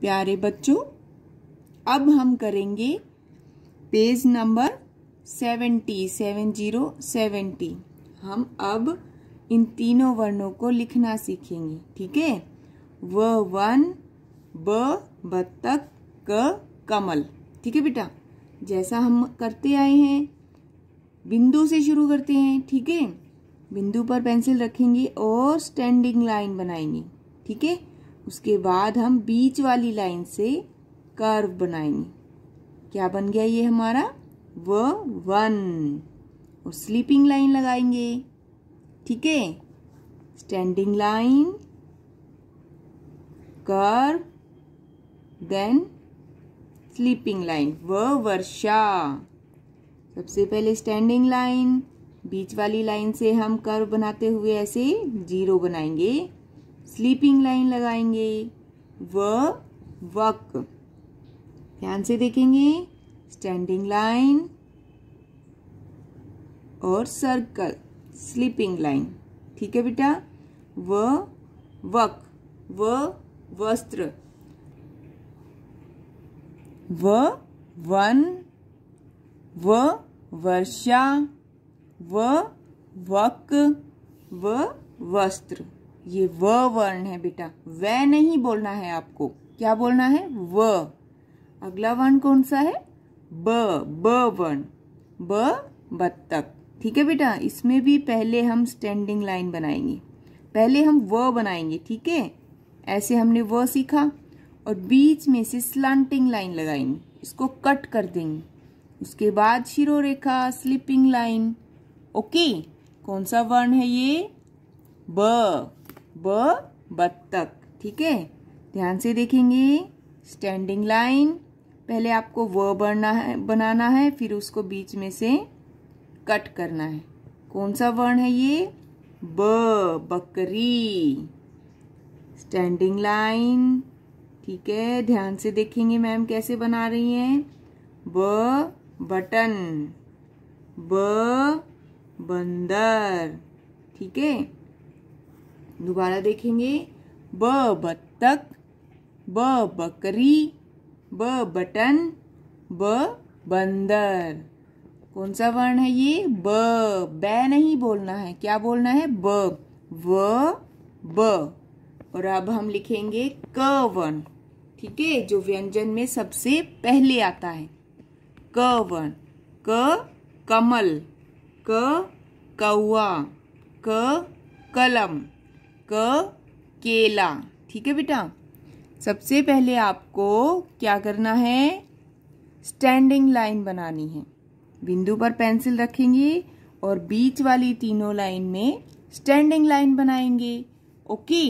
प्यारे बच्चों अब हम करेंगे page number seventy seven zero seventy हम अब इन तीनों वर्णों को लिखना सीखेंगे ठीक है व वन ब बत्तख क कमल ठीक है बेटा जैसा हम करते आए हैं बिंदु से शुरू करते हैं ठीक है बिंदु पर पेंसिल रखेंगे और स्टैंडिंग लाइन बनाएंगे ठीक है उसके बाद हम बीच वाली लाइन से कर्व बनाएंगे क्या बन गया ये हमारा व वन और स्लीपिंग लाइन लगाएंगे ठीक है standing line curve then sleeping line व वर्षा सबसे पहले स्टैंडिंग लाइन बीच वाली लाइन से हम कर्व बनाते हुए ऐसे जीरो बनाएंगे स्लीपिंग लाइन लगाएंगे व वक ध्यान से देखेंगे स्टैंडिंग लाइन और सर्कल स्लीपिंग लाइन ठीक है बेटा व वक व वस्त्र व वन व वर्षा व वक व वस्त्र ये व वर्ण है बेटा व नहीं बोलना है आपको क्या बोलना है व अगला वर्ण कौन सा है ब ब वर्ण ब बत्तक ठीक है बेटा इसमें भी पहले हम स्टैंडिंग लाइन बनाएंगे पहले हम व बनाएंगे ठीक है ऐसे हमने व सीखा और बीच में से स्लांटिंग लाइन लगाएंगे इसको कट कर देंगे उसके बाद शिरो रेखा स्लीपिंग लाइन ओके कौन सा वर्ण है ये ब ब बत्तख ठीक है ध्यान से देखेंगे स्टैंडिंग लाइन पहले आपको व बनना है बनाना है फिर उसको बीच में से कट करना है कौन सा वर्ण है ये ब बकरी स्टैंडिंग लाइन ठीक है ध्यान से देखेंगे मैम कैसे बना रही हैं ब बटन ब बंदर ठीक है दोबारा देखेंगे ब बत्तख ब बकरी ब बटन ब बंदर कौन सा वर्ण है ये ब ब नहीं बोलना है क्या बोलना है ब व ब और अब हम लिखेंगे क वर्ण ठीक है जो व्यंजन में सबसे पहले आता है क वर्ण क कमल क कौआ क कलम क केला ठीक है बेटा सबसे पहले आपको क्या करना है स्टैंडिंग लाइन बनानी है बिंदु पर पेंसिल रखेंगे और बीच वाली तीनों लाइन में स्टैंडिंग लाइन बनाएंगे ओके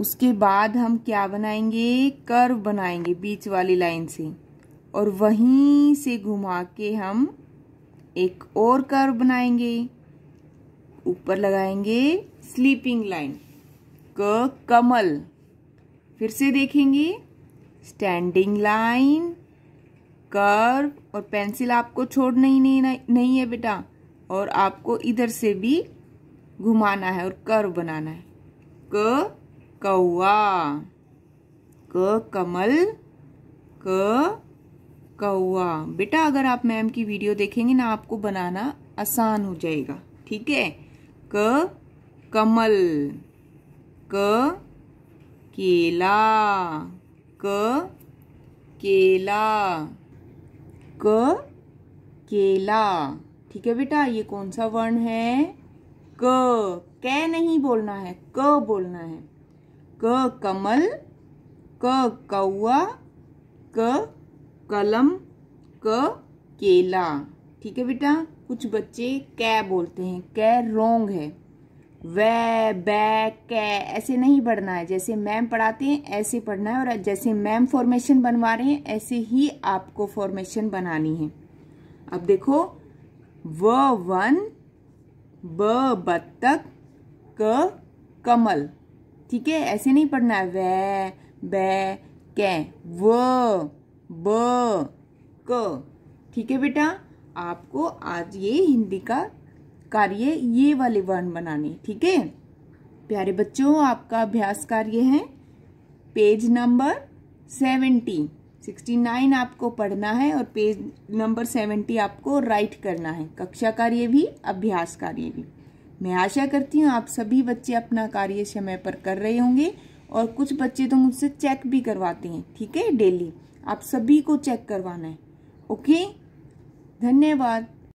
उसके बाद हम क्या बनाएंगे कर्व बनाएंगे बीच वाली लाइन से और वहीं से घुमा के हम एक और कर्व बनाएंगे ऊपर लगाएंगे स्लीपिंग लाइन क कमल फिर से देखेंगे स्टैंडिंग लाइन कर्व और पेंसिल आपको छोड़ नहीं नहीं, नहीं है बेटा और आपको इधर से भी घुमाना है और कर्व बनाना है क कौआ क कमल क कौआ बेटा अगर आप मैम की वीडियो देखेंगे ना आपको बनाना आसान हो जाएगा ठीक है क कमल क केला क केला क केला ठीक है बेटा ये कौन सा वर्ण है क कै नहीं बोलना है क बोलना है क कमल क कौआ क कलम क केला ठीक है बेटा कुछ बच्चे कै बोलते हैं कै रोंग है वे बै कै ऐसे नहीं पढ़ना है जैसे मैम पढ़ाते हैं ऐसे पढ़ना है और जैसे मैम फॉर्मेशन बनवा रहे हैं ऐसे ही आपको फॉर्मेशन बनानी है अब देखो व वन ब बत्तख क कमल ठीक है ऐसे नहीं पढ़ना है वै बै कै व ब क ठीक है बेटा आपको आज ये हिंदी का कार्य ये वाले वर्ण बनाने ठीक है प्यारे बच्चों आपका अभ्यास कार्य है page number seventy sixty nine आपको पढ़ना है और पेज नंबर सेवेंटी आपको राइट करना है कक्षा कार्य भी अभ्यास कार्य भी मैं आशा करती हूँ आप सभी बच्चे अपना कार्य समय पर कर रहे होंगे और कुछ बच्चे तो मुझसे चेक भी करवाते हैं ठीक है डेली आप सभी को चेक करवाना है ओके धन्यवाद